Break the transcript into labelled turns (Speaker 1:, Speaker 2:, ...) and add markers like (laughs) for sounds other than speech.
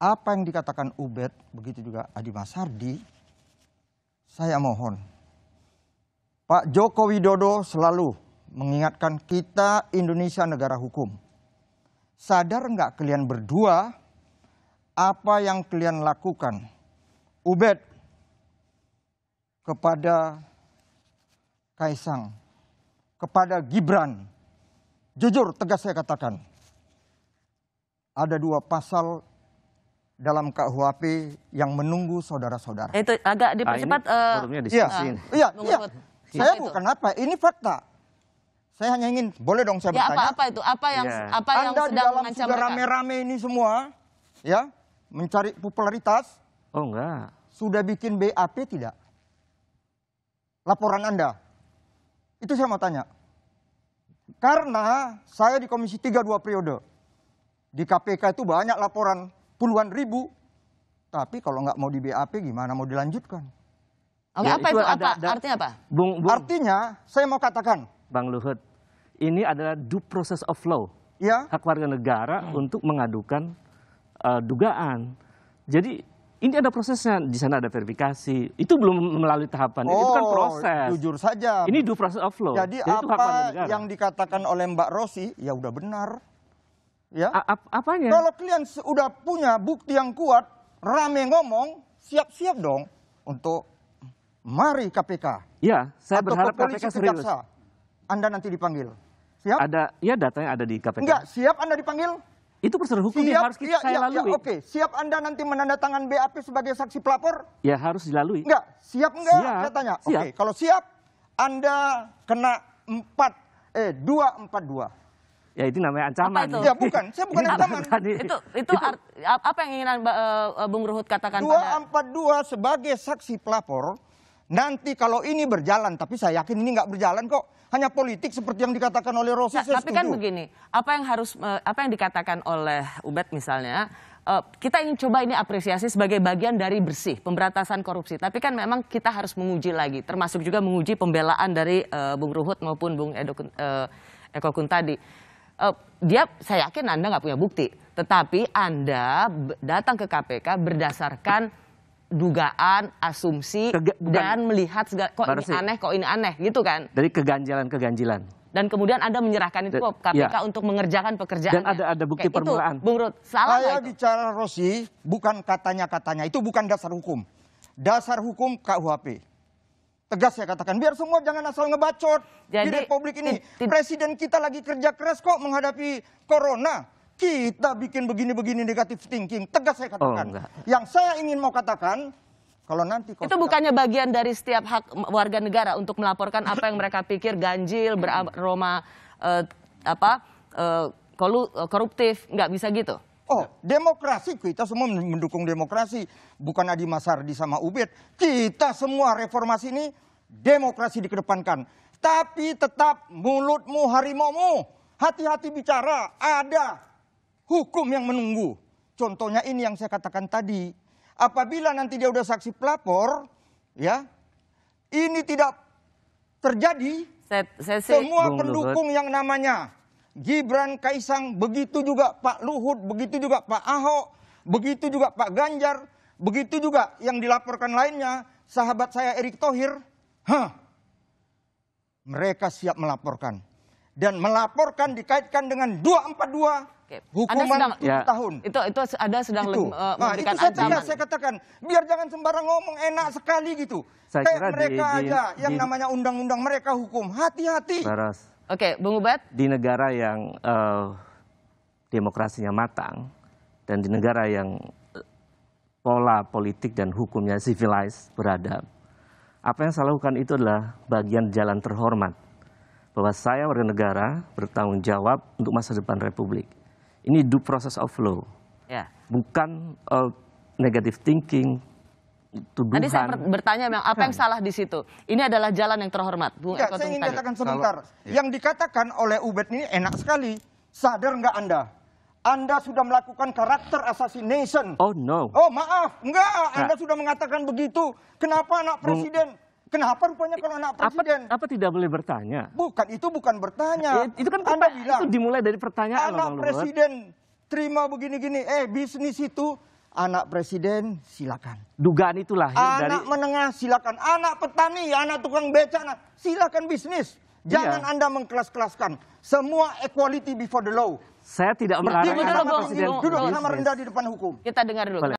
Speaker 1: apa yang dikatakan Ubed, begitu juga Adi Masardi, saya mohon. Pak Joko Widodo selalu mengingatkan kita Indonesia negara hukum. Sadar nggak kalian berdua apa yang kalian lakukan? Ubed kepada Kaisang, kepada Gibran. Jujur tegas saya katakan, ada dua pasal dalam KUHP yang menunggu saudara-saudara. Itu
Speaker 2: agak ah, dipercepat. Nah, ini uh, eh, di Iya, iya, iya.
Speaker 1: Saya itu. bukan apa, ini fakta. Saya hanya ingin, boleh dong saya ya, bertanya. Apa,
Speaker 2: apa itu? Apa yang yeah. apa yang Anda sedang dalam sudah rame-rame
Speaker 1: ini semua, ya, mencari popularitas. Oh enggak. Sudah bikin BAP tidak? Laporan Anda. Itu saya mau tanya. Karena saya di Komisi 3 dua periode. Di KPK itu banyak laporan puluhan ribu. Tapi kalau nggak mau di BAP gimana mau dilanjutkan?
Speaker 2: Apa, ya, apa itu, itu apa? Ada, ada, artinya apa?
Speaker 1: Bung, bung, artinya saya mau katakan, Bang Luhut,
Speaker 3: ini adalah due process of law. Ya. Hak warga negara hmm. untuk mengadukan uh, dugaan. Jadi ini ada prosesnya di sana ada verifikasi itu belum melalui tahapan oh, itu kan oh, proses jujur saja ini due process of law jadi, jadi apa
Speaker 1: yang dikatakan oleh Mbak Rosi ya udah benar ya. A -ap apanya? Kalau kalian sudah punya bukti yang kuat, rame ngomong, siap-siap dong untuk mari KPK. Ya, saya atau berharap KPK serius. Anda nanti dipanggil.
Speaker 3: Siap? Ada, ya datanya ada di KPK. Enggak,
Speaker 1: siap Anda dipanggil?
Speaker 3: Itu prosedur hukum siap, yang harus kita iya, saya iya, lalui. Iya, Oke, okay.
Speaker 1: siap Anda nanti menandatangan BAP sebagai saksi pelapor?
Speaker 3: Ya harus dilalui.
Speaker 1: Enggak, siap enggak? Siap. Saya tanya. Oke, okay. kalau siap Anda kena empat eh dua empat dua. Ya itu namanya ancaman. itu? Ya bukan, saya bukan ancaman. itu itu art,
Speaker 2: apa yang ingin uh, Bung Ruhut katakan 242 pada...
Speaker 1: sebagai saksi pelapor nanti kalau ini berjalan tapi saya yakin ini nggak berjalan kok hanya politik seperti yang dikatakan oleh
Speaker 2: Rosi nah, saya tapi kan setuju. kan begini apa yang harus eh, apa yang dikatakan oleh Ubed misalnya kita ingin coba ini apresiasi sebagai bagian dari bersih pemberantasan korupsi tapi kan memang kita harus menguji lagi termasuk juga menguji pembelaan dari Bung Ruhut maupun Bung Edo, uh, Eko Kuntadi uh, dia saya yakin Anda nggak punya bukti, tetapi Anda datang ke KPK berdasarkan dugaan, asumsi Kege bukan. dan melihat segala, kok ini aneh, kok ini aneh gitu kan.
Speaker 3: Dari keganjilan keganjilan
Speaker 2: dan kemudian Anda menyerahkan itu ke KPK ya. untuk mengerjakan pekerjaan. Dan ya? ada ada bukti permulaan. Itu, Bung Rut, salah Saya bicara
Speaker 1: Rosi, bukan katanya-katanya, itu bukan dasar hukum. Dasar hukum KUHP tegas saya katakan biar semua jangan asal ngebacot Jadi, di republik ini eh, presiden kita lagi kerja keras kok menghadapi corona kita bikin begini-begini negatif thinking
Speaker 2: tegas saya oh, katakan oh, yang saya ingin mau katakan
Speaker 1: kalau nanti itu
Speaker 2: bukannya bagian dari setiap hak warga negara untuk melaporkan apa yang mereka pikir ganjil beraroma (laughs) eh, apa eh, eh koruptif nggak bisa gitu
Speaker 1: Oh, demokrasi kita semua mendukung demokrasi, bukan Adi Masardi sama Ubed. Kita semua reformasi ini demokrasi dikedepankan. Tapi tetap mulutmu harimaumu. Hati-hati bicara, ada hukum yang menunggu. Contohnya ini yang saya katakan tadi. Apabila nanti dia udah saksi pelapor, ya. Ini tidak terjadi. Saya, saya, saya, semua pendukung yang namanya Gibran Kaisang, begitu juga Pak Luhut, begitu juga Pak Ahok, begitu juga Pak Ganjar, begitu juga yang dilaporkan lainnya, sahabat saya Erick Thohir, huh, mereka siap melaporkan. Dan melaporkan dikaitkan dengan 242 Oke. Hukuman sedang, ya. tahun.
Speaker 2: Itu itu ada
Speaker 1: sedang itu. Uh, nah, itu saya saya katakan, biar jangan sembarang ngomong enak sekali gitu. Saya Kayak mereka di, aja di, yang di, namanya undang-undang mereka hukum. Hati-hati. Oke, Bung Ubat.
Speaker 3: Di negara yang uh, demokrasinya matang dan di negara yang eh, pola politik dan hukumnya civilized beradab, apa yang saya lakukan itu adalah bagian jalan terhormat bahwa saya warga negara bertanggung jawab untuk masa depan republik. Ini due process of law, yeah. bukan uh, negative thinking, tuduhan. Tadi saya bertanya
Speaker 2: memang apa yang kan. salah di situ? Ini adalah jalan yang terhormat, Bung ya, Saya ingin katakan sebentar. Kalau, iya. Yang dikatakan oleh
Speaker 1: Ubed ini enak sekali. Sadar nggak Anda? Anda sudah melakukan karakter assassination. Oh no. Oh maaf, enggak. Nah. Anda sudah mengatakan begitu. Kenapa anak presiden? Bung, Kenapa rupanya kalau anak
Speaker 3: presiden? Apa, apa tidak boleh bertanya?
Speaker 1: Bukan, itu bukan bertanya. itu kan Anda bilang. Itu dimulai dari pertanyaan. Anak presiden terima begini-gini. Eh bisnis itu Anak presiden silakan. Dugaan itulah ya, Anak dari... menengah silakan, anak petani, anak tukang becak, silakan bisnis. Iya. Jangan iya. Anda mengkelas-kelaskan. Semua equality before the law. Saya tidak merasa. Duduk sama rendah di depan hukum. Kita dengar dulu. Boleh.